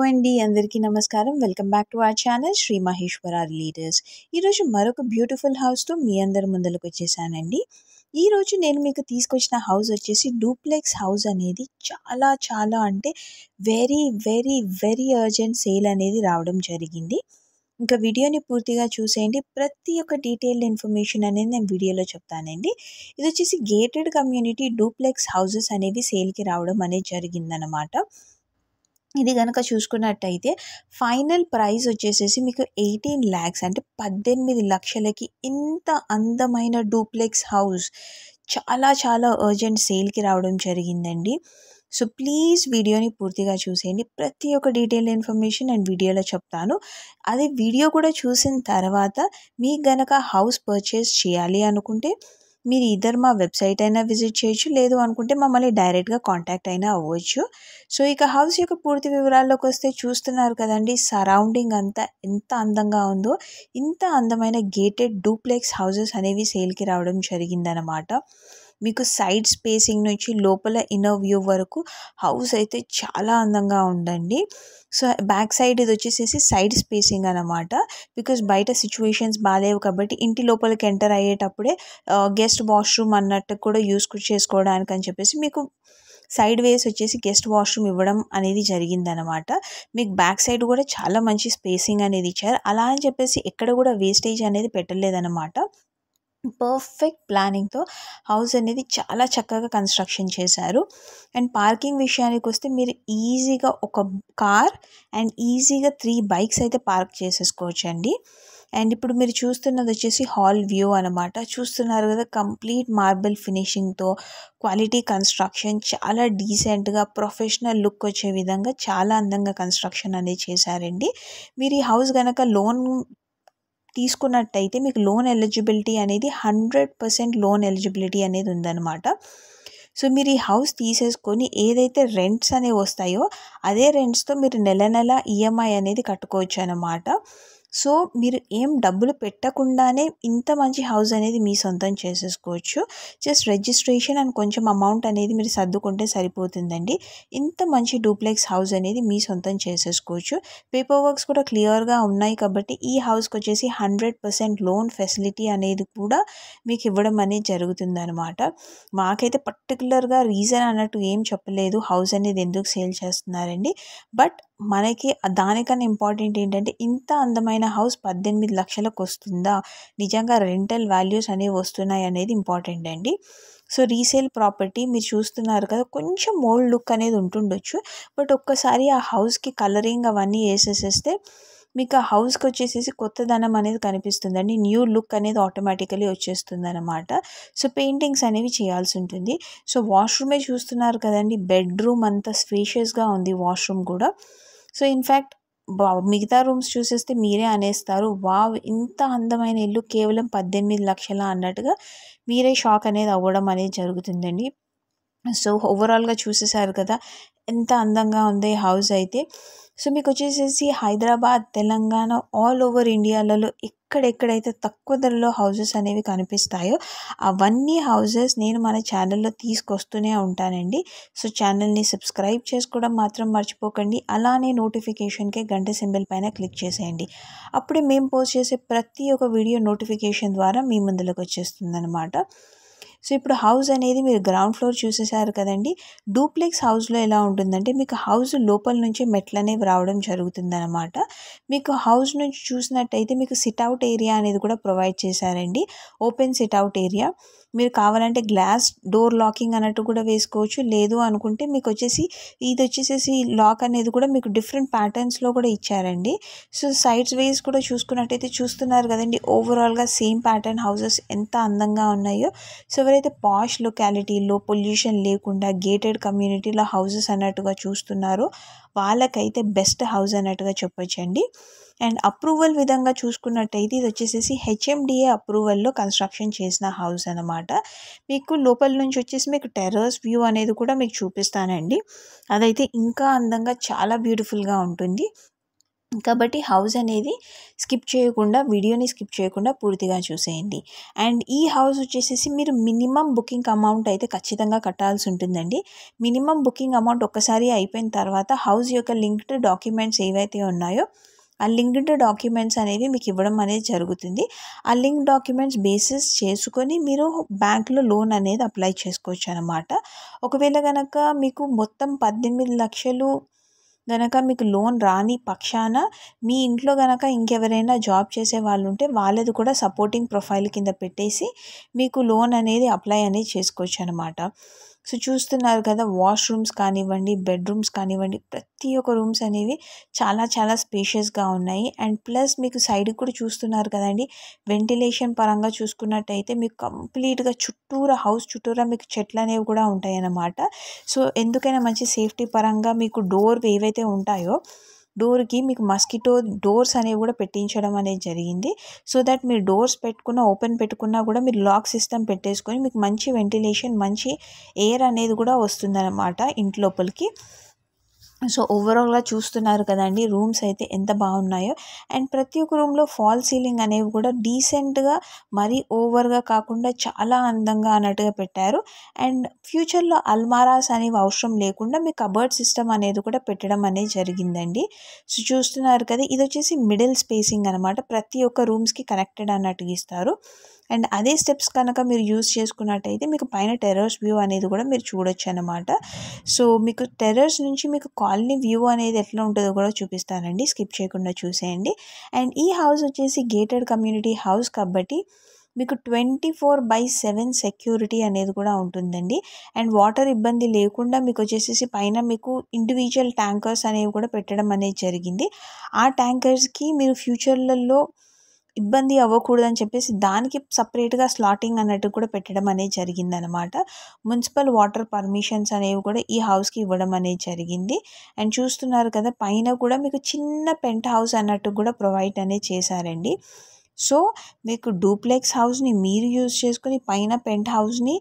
hello అండి అందరికీ నమస్కారం welcome back to our channel Sri Maheshwara leaders ఈరోజు మరొక బ్యూటిఫుల్ హౌస్తో మీ అందరి ముందరకు వచ్చేసానండి ఈరోజు నేను మీకు తీసుకొచ్చిన హౌస్ వచ్చేసి డూప్లెక్స్ హౌస్ అనేది చాలా చాలా అంటే very very very urgent sale అనేది రావడం జరిగింది ఇంకా వీడియోని పూర్తిగా చూసేయండి ప్రతి ఒక్క డీటెయిల్డ్ ఇన్ఫర్మేషన్ అనేది నేను వీడియోలో చెప్తానండి ఇది వచ్చేసి గేటెడ్ కమ్యూనిటీ డూప్లెక్స్ హౌజెస్ అనేవి సేల్కి రావడం అనేది జరిగిందనమాట ఇది కనుక చూసుకున్నట్టయితే ఫైనల్ ప్రైస్ వచ్చేసేసి మీకు ఎయిటీన్ ల్యాక్స్ అంటే పద్దెనిమిది లక్షలకి ఇంత అందమైన డూప్లెక్స్ హౌస్ చాలా చాలా అర్జెంట్ సేల్కి రావడం జరిగిందండి సో ప్లీజ్ వీడియోని పూర్తిగా చూసేయండి ప్రతి ఒక్క డీటెయిల్ ఇన్ఫర్మేషన్ నేను వీడియోలో చెప్తాను అది వీడియో కూడా చూసిన తర్వాత మీకు గనక హౌస్ పర్చేస్ చేయాలి అనుకుంటే మీరు ఇద్దరు మా వెబ్సైట్ అయినా విజిట్ చేయొచ్చు లేదు అనుకుంటే మమ్మల్ని డైరెక్ట్గా కాంటాక్ట్ అయినా అవ్వచ్చు సో ఇక హౌస్ యొక్క పూర్తి వివరాల్లోకి వస్తే చూస్తున్నారు కదండి సరౌండింగ్ అంతా ఎంత అందంగా ఉందో ఇంత అందమైన గేటెడ్ డూప్లెక్స్ హౌసెస్ అనేవి సేల్కి రావడం జరిగిందనమాట మీకు సైడ్ స్పేసింగ్ నుంచి లోపల ఇన్నర్ వ్యూ వరకు హౌస్ అయితే చాలా అందంగా ఉందండి సో బ్యాక్ సైడ్ ఇది వచ్చేసేసి సైడ్ స్పేసింగ్ అనమాట బికాజ్ బయట సిచ్యువేషన్స్ బాగాలేవు కాబట్టి ఇంటి లోపలికి ఎంటర్ అయ్యేటప్పుడే గెస్ట్ వాష్రూమ్ అన్నట్టు కూడా యూస్ చేసుకోవడానికి అని చెప్పేసి మీకు సైడ్ వేస్ వచ్చేసి గెస్ట్ వాష్రూమ్ ఇవ్వడం అనేది జరిగిందనమాట మీకు బ్యాక్ సైడ్ కూడా చాలా మంచి స్పేసింగ్ అనేది ఇచ్చారు అలా అని చెప్పేసి ఎక్కడ కూడా వేస్టేజ్ అనేది పెట్టలేదనమాట పర్ఫెక్ట్ ప్లానింగ్తో హౌస్ అనేది చాలా చక్కగా కన్స్ట్రక్షన్ చేశారు అండ్ పార్కింగ్ విషయానికి వస్తే మీరు ఈజీగా ఒక కార్ అండ్ ఈజీగా త్రీ బైక్స్ అయితే పార్క్ చేసేసుకోవచ్చు అండి అండ్ ఇప్పుడు మీరు చూస్తున్నది వచ్చేసి హాల్ వ్యూ అనమాట చూస్తున్నారు కదా కంప్లీట్ మార్బల్ ఫినిషింగ్తో క్వాలిటీ కన్స్ట్రక్షన్ చాలా డీసెంట్గా ప్రొఫెషనల్ లుక్ వచ్చే విధంగా చాలా అందంగా కన్స్ట్రక్షన్ అనేది చేశారండి మీరు ఈ హౌస్ కనుక లోన్ తీసుకున్నట్టయితే మీకు లోన్ ఎలిజిబిలిటీ అనేది హండ్రెడ్ పర్సెంట్ లోన్ ఎలిజిబిలిటీ అనేది ఉందన్నమాట సో మీరు ఈ హౌస్ తీసేసుకొని ఏదైతే రెంట్స్ అనేవి వస్తాయో అదే రెంట్స్తో మీరు నెల నెల ఈఎంఐ అనేది కట్టుకోవచ్చు అనమాట సో మీరు ఏం డబ్బులు పెట్టకుండానే ఇంత మంచి హౌస్ అనేది మీ సొంతం చేసేసుకోవచ్చు జస్ట్ రిజిస్ట్రేషన్ అండ్ కొంచెం అమౌంట్ అనేది మీరు సర్దుకుంటే సరిపోతుందండి ఇంత మంచి డూప్లెక్స్ హౌస్ అనేది మీ సొంతం చేసేసుకోవచ్చు పేపర్ వర్క్స్ కూడా క్లియర్గా ఉన్నాయి కాబట్టి ఈ హౌస్కి వచ్చేసి హండ్రెడ్ పర్సెంట్ లోన్ ఫెసిలిటీ అనేది కూడా మీకు ఇవ్వడం అనేది జరుగుతుందనమాట మాకైతే పర్టికులర్గా రీజన్ అన్నట్టు ఏం చెప్పలేదు హౌస్ అనేది ఎందుకు సేల్ చేస్తున్నారండి బట్ మనకి దానికన్నా ఇంపార్టెంట్ ఏంటంటే ఇంత అందమైన హౌస్ పద్దెనిమిది లక్షలకు వస్తుందా నిజంగా రెంటల్ వాల్యూస్ అనేవి వస్తున్నాయి అనేది ఇంపార్టెంట్ అండి సో రీసేల్ ప్రాపర్టీ మీరు చూస్తున్నారు కదా కొంచెం ఓల్డ్ లుక్ అనేది ఉంటుండొచ్చు బట్ ఒక్కసారి ఆ హౌస్కి కలరింగ్ అవన్నీ వేసేసేస్తే మీకు ఆ హౌస్కి వచ్చేసేసి కొత్తదనం అనేది కనిపిస్తుందండి న్యూ లుక్ అనేది ఆటోమేటికలీ వచ్చేస్తుంది అనమాట సో పెయింటింగ్స్ అనేవి చేయాల్సి ఉంటుంది సో వాష్రూమే చూస్తున్నారు కదండి బెడ్రూమ్ అంతా స్పేషియస్గా ఉంది వాష్రూమ్ కూడా సో ఇన్ఫ్యాక్ట్ మిగతా రూమ్స్ చూసేస్తే మీరే అనేస్తారు వావ్ ఇంత అందమైన ఇల్లు కేవలం పద్దెనిమిది లక్షల అన్నట్టుగా మీరే షాక్ అనేది అవ్వడం అనేది జరుగుతుందండి సో ఓవరాల్గా చూసేసారు కదా ఎంత అందంగా ఉంది హౌస్ అయితే సో మీకు వచ్చేసేసి హైదరాబాద్ తెలంగాణ ఆల్ ఓవర్ ఇండియాలలో ఎక్కడెక్కడైతే తక్కువ ధరలో హౌజెస్ అనేవి కనిపిస్తాయో అవన్నీ హౌజెస్ నేను మన ఛానల్లో తీసుకొస్తూనే ఉంటానండి సో ఛానల్ని సబ్స్క్రైబ్ చేసుకోవడం మాత్రం మర్చిపోకండి అలానే నోటిఫికేషన్కే గంట సింబల్ పైన క్లిక్ చేసేయండి అప్పుడే మేము పోస్ట్ చేసే ప్రతి ఒక్క వీడియో నోటిఫికేషన్ ద్వారా మీ ముందులోకి వచ్చేస్తుందన్నమాట సో ఇప్పుడు హౌస్ అనేది మీరు గ్రౌండ్ ఫ్లోర్ చూసేసారు కదండి డూప్లెక్స్ హౌస్లో ఎలా ఉంటుందంటే మీకు హౌస్ లోపల నుంచి మెట్లు అనేవి రావడం జరుగుతుందనమాట మీకు హౌస్ నుంచి చూసినట్టయితే మీకు సిట్అవుట్ ఏరియా అనేది కూడా ప్రొవైడ్ చేశారండి ఓపెన్ సిట్అవుట్ ఏరియా మీరు కావాలంటే గ్లాస్ డోర్ లాకింగ్ అన్నట్టు కూడా వేసుకోవచ్చు లేదు అనుకుంటే మీకు వచ్చేసి ఇది వచ్చేసేసి లాక్ అనేది కూడా మీకు డిఫరెంట్ ప్యాటర్న్స్లో కూడా ఇచ్చారండి సో సైడ్స్ వేస్ కూడా చూసుకున్నట్టయితే చూస్తున్నారు కదండి ఓవరాల్గా సేమ్ ప్యాటర్న్ హౌసెస్ ఎంత అందంగా ఉన్నాయో సో ఎవరైతే పాష్ లొకాలిటీలో పొల్యూషన్ లేకుండా గేటెడ్ కమ్యూనిటీలో హౌసెస్ అన్నట్టుగా చూస్తున్నారో వాళ్ళకైతే బెస్ట్ హౌస్ అన్నట్టుగా చెప్పొచ్చండి అండ్ అప్రూవల్ విధంగా చూసుకున్నట్టయితే ఇది వచ్చేసేసి హెచ్ఎండిఏ అప్రూవల్లో కన్స్ట్రక్షన్ చేసిన హౌస్ అనమాట మీకు లోపల నుంచి వచ్చేసి మీకు టెర్రస్ వ్యూ అనేది కూడా మీకు చూపిస్తానండి అదైతే ఇంకా అందంగా చాలా బ్యూటిఫుల్గా ఉంటుంది కాబట్టి హౌస్ అనేది స్కిప్ చేయకుండా వీడియోని స్కిప్ చేయకుండా పూర్తిగా చూసేయండి అండ్ ఈ హౌస్ వచ్చేసేసి మీరు మినిమం బుకింగ్ అమౌంట్ అయితే ఖచ్చితంగా కట్టాల్సి ఉంటుందండి మినిమం బుకింగ్ అమౌంట్ ఒక్కసారి అయిపోయిన తర్వాత హౌస్ యొక్క లింక్డ్ డాక్యుమెంట్స్ ఏవైతే ఉన్నాయో ఆ లింక్డ్ డాక్యుమెంట్స్ అనేవి మీకు ఇవ్వడం అనేది జరుగుతుంది ఆ లింక్ డాక్యుమెంట్స్ బేసిస్ చేసుకొని మీరు బ్యాంకులో లోన్ అనేది అప్లై చేసుకోవచ్చు అనమాట ఒకవేళ కనుక మీకు మొత్తం పద్దెనిమిది లక్షలు గనక మీకు లోన్ రాని పక్షాన మీ ఇంట్లో గనక ఇంకెవరైనా జాబ్ చేసే వాళ్ళు ఉంటే వాళ్ళది కూడా సపోర్టింగ్ ప్రొఫైల్ కింద పెట్టేసి మీకు లోన్ అనేది అప్లై అనేది చేసుకోవచ్చు అనమాట సో చూస్తున్నారు కదా వాష్రూమ్స్ కానివ్వండి బెడ్రూమ్స్ కానివ్వండి ప్రతి ఒక్క రూమ్స్ అనేవి చాలా చాలా స్పేషియస్గా ఉన్నాయి అండ్ ప్లస్ మీకు సైడ్కి కూడా చూస్తున్నారు కదండి వెంటిలేషన్ పరంగా చూసుకున్నట్టయితే మీకు కంప్లీట్గా చుట్టూరా హౌస్ చుట్టూరా మీకు చెట్లు అనేవి కూడా ఉంటాయి అన్నమాట సో ఎందుకైనా మంచి సేఫ్టీ పరంగా మీకు డోర్ ఏవైతే ఉంటాయో డోర్కి మీకు మస్కిటో డోర్స్ అనేవి కూడా పెట్టించడం అనేది జరిగింది సో దట్ మీరు డోర్స్ పెట్టుకున్న ఓపెన్ పెట్టుకున్నా కూడా మీరు లాక్ సిస్టమ్ పెట్టేసుకొని మీకు మంచి వెంటిలేషన్ మంచి ఎయిర్ అనేది కూడా వస్తుందన్నమాట ఇంట్లోపలికి సో ఓవరాల్గా చూస్తున్నారు కదండి రూమ్స్ అయితే ఎంత బాగున్నాయో అండ్ ప్రతి ఒక్క రూమ్లో ఫాల్ సీలింగ్ అనేవి కూడా డీసెంట్గా మరీ ఓవర్గా కాకుండా చాలా అందంగా అన్నట్టుగా పెట్టారు అండ్ ఫ్యూచర్లో అల్మారాస్ అనేవి అవసరం లేకుండా మీ కబర్డ్ సిస్టమ్ అనేది కూడా పెట్టడం అనేది జరిగిందండి సో చూస్తున్నారు కదా ఇది వచ్చేసి మిడిల్ స్పేసింగ్ అనమాట ప్రతి ఒక్క రూమ్స్కి కనెక్టెడ్ అన్నట్టుగా ఇస్తారు అండ్ అదే స్టెప్స్ కనుక మీరు యూస్ చేసుకున్నట్టయితే మీకు పైన టెర్రర్స్ వ్యూ అనేది కూడా మీరు చూడొచ్చు అనమాట సో మీకు టెర్రర్స్ నుంచి మీకు కాలనీ వ్యూ అనేది ఎట్లా ఉంటుందో కూడా చూపిస్తానండి స్కిప్ చేయకుండా చూసేయండి అండ్ ఈ హౌస్ వచ్చేసి గేటెడ్ కమ్యూనిటీ హౌస్ కాబట్టి మీకు twenty four by seven security అనేది కూడా ఉంటుందండి అండ్ వాటర్ ఇబ్బంది లేకుండా మీకు వచ్చేసేసి పైన మీకు ఇండివిజువల్ ట్యాంకర్స్ అనేవి కూడా పెట్టడం అనేది జరిగింది ఆ ట్యాంకర్స్కి మీరు ఫ్యూచర్లలో ఇబ్బంది అవ్వకూడదని చెప్పేసి దానికి సపరేట్గా స్లాటింగ్ అన్నట్టు కూడా పెట్టడం అనేది జరిగిందనమాట మున్సిపల్ వాటర్ పర్మిషన్స్ అనేవి కూడా ఈ హౌస్కి ఇవ్వడం అనేది జరిగింది అండ్ చూస్తున్నారు కదా పైన కూడా మీకు చిన్న పెంట్ హౌస్ అన్నట్టు కూడా ప్రొవైడ్ అనేది చేశారండి సో మీకు డూప్లెక్స్ హౌస్ని మీరు యూజ్ చేసుకుని పైన పెంట్ హౌస్ని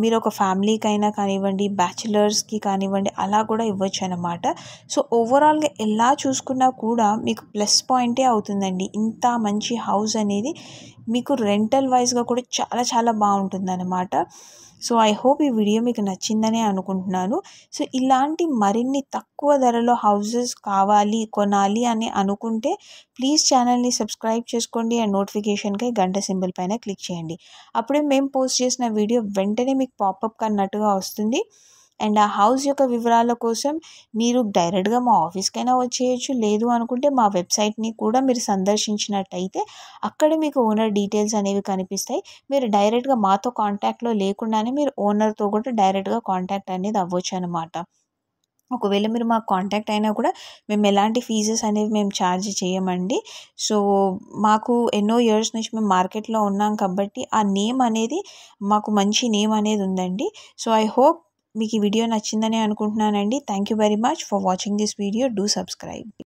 మీరు ఒక ఫ్యామిలీకైనా కానివ్వండి బ్యాచిలర్స్కి కానివ్వండి అలా కూడా ఇవ్వచ్చు అనమాట సో ఓవరాల్గా ఎలా చూసుకున్నా కూడా మీకు ప్లస్ పాయింటే అవుతుందండి ఇంత మంచి హౌస్ అనేది మీకు రెంటల్ వైజ్గా కూడా చాలా చాలా బాగుంటుందన్నమాట సో ఐ హోప్ ఈ వీడియో మీకు నచ్చిందనే అనుకుంటున్నాను సో ఇలాంటి మరిన్ని తక్కువ ధరలో హౌజెస్ కావాలి కొనాలి అని అనుకుంటే ప్లీజ్ ఛానల్ని సబ్స్క్రైబ్ చేసుకోండి అండ్ నోటిఫికేషన్కి గంట సింబల్ పైన క్లిక్ చేయండి అప్పుడే మేము పోస్ట్ చేసిన వీడియో వెంటనే మీకు పాపప్ కన్నట్టుగా వస్తుంది అండ్ ఆ హౌస్ యొక్క వివరాల కోసం మీరు డైరెక్ట్గా మా ఆఫీస్కైనా వచ్చేయచ్చు లేదు అనుకుంటే మా వెబ్సైట్ని కూడా మీరు సందర్శించినట్టయితే అక్కడ మీకు ఓనర్ డీటెయిల్స్ అనేవి కనిపిస్తాయి మీరు డైరెక్ట్గా మాతో కాంటాక్ట్లో లేకుండానే మీరు ఓనర్తో కూడా డైరెక్ట్గా కాంటాక్ట్ అనేది అవ్వచ్చు అనమాట ఒకవేళ మీరు మాకు కాంటాక్ట్ అయినా కూడా మేము ఎలాంటి ఫీజెస్ అనేవి మేము ఛార్జ్ చేయమండి సో మాకు ఎన్నో ఇయర్స్ నుంచి మేము మార్కెట్లో ఉన్నాం కాబట్టి ఆ నేమ్ అనేది మాకు మంచి నేమ్ అనేది ఉందండి సో ఐ హోప్ మీకు ఈ వీడియో నచ్చిందని అనుకుంటున్నానండి thank you very much for watching this video do subscribe